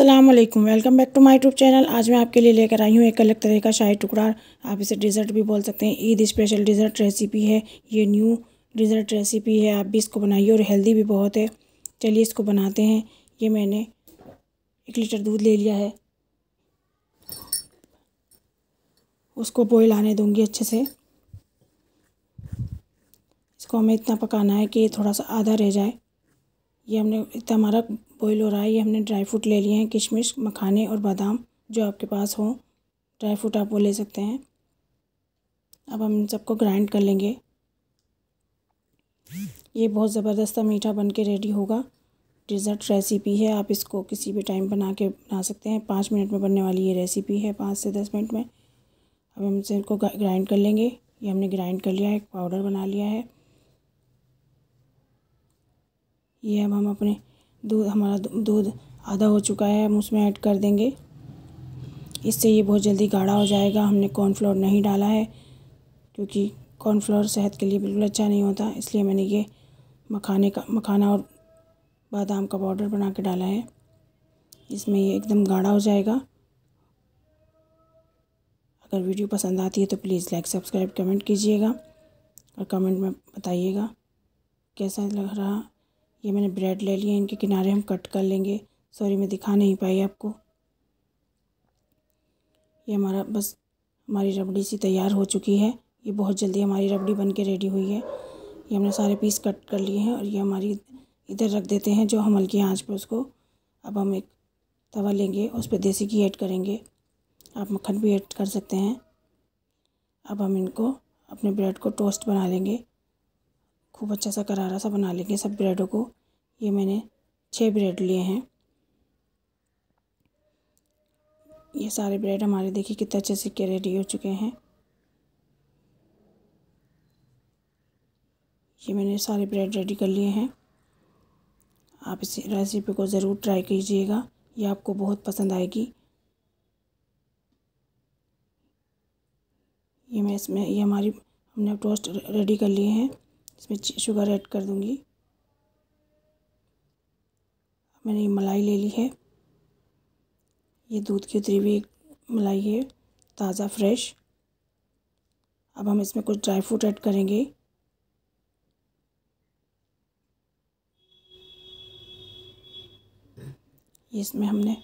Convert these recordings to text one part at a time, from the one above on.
अल्लाम welcome back to my YouTube channel आज मैं आपके लिए लेकर आई हूँ एक अलग तरह का शाही टुकड़ा आप इसे डिज़र्ट भी बोल सकते हैं ईद स्पेशल डिज़र्ट रेसिपी है ये न्यू डिज़र्ट रेसिपी है आप भी इसको बनाइए और हेल्दी भी बहुत है चलिए इसको बनाते हैं ये मैंने एक लीटर दूध ले लिया है उसको बॉयल आने दूँगी अच्छे से इसको हमें इतना पकाना है कि थोड़ा सा आधा रह जाए ये हमने इतना हमारा बॉयल हो रहा है ये हमने ड्राई फ्रूट ले लिए हैं किशमिश मखाने और बादाम जो आपके पास हो ड्राई फ्रूट आप वो ले सकते हैं अब हम सबको ग्राइंड कर लेंगे ये बहुत ज़बरदस्त मीठा बन के रेडी होगा डिज़र्ट रेसिपी है आप इसको किसी भी टाइम बना के बना सकते हैं पाँच मिनट में बनने वाली ये रेसिपी है पाँच से दस मिनट में अब हम इसे इनको ग्राइंड कर लेंगे ये हमने ग्राइंड कर लिया है एक पाउडर बना लिया है ये अब हम अपने दूध हमारा दूध आधा हो चुका है हम उसमें ऐड कर देंगे इससे ये बहुत जल्दी गाढ़ा हो जाएगा हमने कॉर्नफ्लोर नहीं डाला है क्योंकि कॉर्नफ्लोर सेहत के लिए बिल्कुल अच्छा नहीं होता इसलिए मैंने ये मखाने का मखाना और बादाम का पाउडर बना के डाला है इसमें ये एकदम गाढ़ा हो जाएगा अगर वीडियो पसंद आती है तो प्लीज़ लाइक सब्सक्राइब कमेंट कीजिएगा और कमेंट में बताइएगा कैसा लग रहा ये मैंने ब्रेड ले लिए इनके किनारे हम कट कर लेंगे सॉरी मैं दिखा नहीं पाई आपको ये हमारा बस हमारी रबड़ी सी तैयार हो चुकी है ये बहुत जल्दी हमारी रबड़ी बन के रेडी हुई है ये हमने सारे पीस कट कर लिए हैं और ये हमारी इधर रख देते हैं जो हम हल्की आँच पर उसको अब हम एक तवा लेंगे उस पर देसी घी ऐड करेंगे आप मक्खन भी ऐड कर सकते हैं अब हम इनको अपने ब्रेड को टोस्ट बना लेंगे खूब अच्छा सा करारा सा बना लेंगे सब ब्रेडों को ये मैंने छः ब्रेड लिए हैं ये सारे ब्रेड हमारे देखिए कितने अच्छे से के रेडी हो चुके हैं ये मैंने सारे ब्रेड रेडी कर लिए हैं आप इस रेसिपी को ज़रूर ट्राई कीजिएगा ये आपको बहुत पसंद आएगी ये मैं इसमें ये हमारी हमने टोस्ट रेडी कर लिए हैं इसमें शुगर ऐड कर दूँगी मैंने ये मलाई ले ली है ये दूध की उतरी हुई मलाई है ताज़ा फ्रेश अब हम इसमें कुछ ड्राई फ्रूट ऐड करेंगे ये इसमें हमने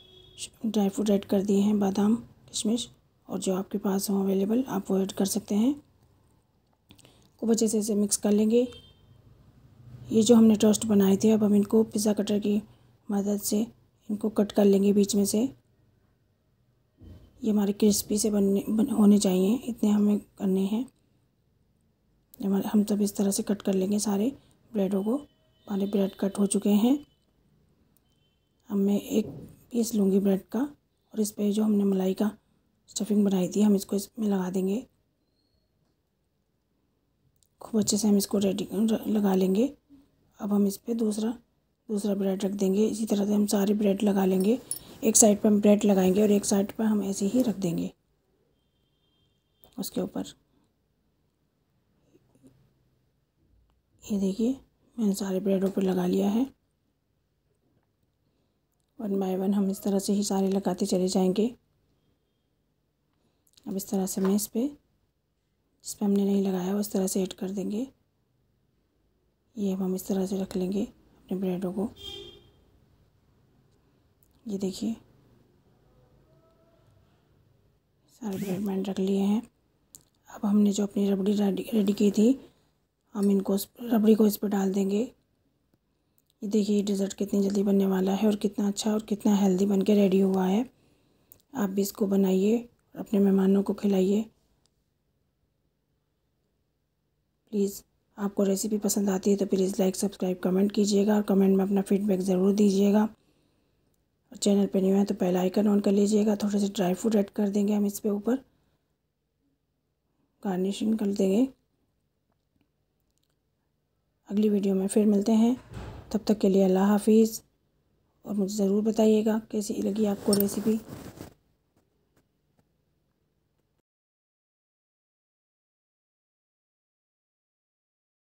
ड्राई फ्रूट ऐड कर दिए हैं बादाम किशमिश और जो आपके पास हों अवेलेबल आप वो ऐड कर सकते हैं खूब अच्छे से इसे मिक्स कर लेंगे ये जो हमने टोस्ट बनाए थे अब हम इनको पिज़्ज़ा कटर की मदद से इनको कट कर लेंगे बीच में से ये हमारे क्रिस्पी से बनने बन, होने चाहिए इतने हमें करने हैं हमारे हम सब इस तरह से कट कर लेंगे सारे ब्रेडों को हमारे ब्रेड कट हो चुके हैं अब मैं एक पीस लूँगी ब्रेड का और इस पर जो हमने मलाई का स्टफिंग बनाई थी हम इसको इसमें लगा देंगे खूब अच्छे से हम इसको रेडी लगा लेंगे अब हम इस पर दूसरा दूसरा ब्रेड रख देंगे इसी तरह से हम सारे ब्रेड लगा लेंगे एक साइड पर हम ब्रेड लगाएंगे और एक साइड पर हम ऐसे ही रख देंगे उसके ऊपर ये देखिए मैंने सारे ब्रेडों पर लगा लिया है वन बाय वन हम इस तरह से ही सारे लगाते चले जाएंगे अब इस तरह से मैं इस पर जिस पर हमने नहीं लगाया उस तरह से ऐड कर देंगे ये अब हम इस तरह से रख लेंगे अपने ब्रेडों को ये देखिए सारे ब्रेड मैंने रख लिए हैं अब हमने जो अपनी रबड़ी रेडी की थी हम इनको रबड़ी को इस पर डाल देंगे ये देखिए डिज़र्ट कितनी जल्दी बनने वाला है और कितना अच्छा और कितना हेल्दी बन के रेडी हुआ है आप भी इसको बनाइए अपने मेहमानों को खिलाइए प्लीज़ आपको रेसिपी पसंद आती है तो प्लीज़ लाइक सब्सक्राइब कमेंट कीजिएगा और कमेंट में अपना फीडबैक ज़रूर दीजिएगा और चैनल पर न्यू है तो पहला आइकन ऑन कर लीजिएगा थोड़े से ड्राई फ्रूट ऐड कर देंगे हम इस पर ऊपर गार्निशिंग कर देंगे अगली वीडियो में फिर मिलते हैं तब तक के लिए अल्लाह हाफिज़ और मुझे ज़रूर बताइएगा कैसी लगी आपको रेसिपी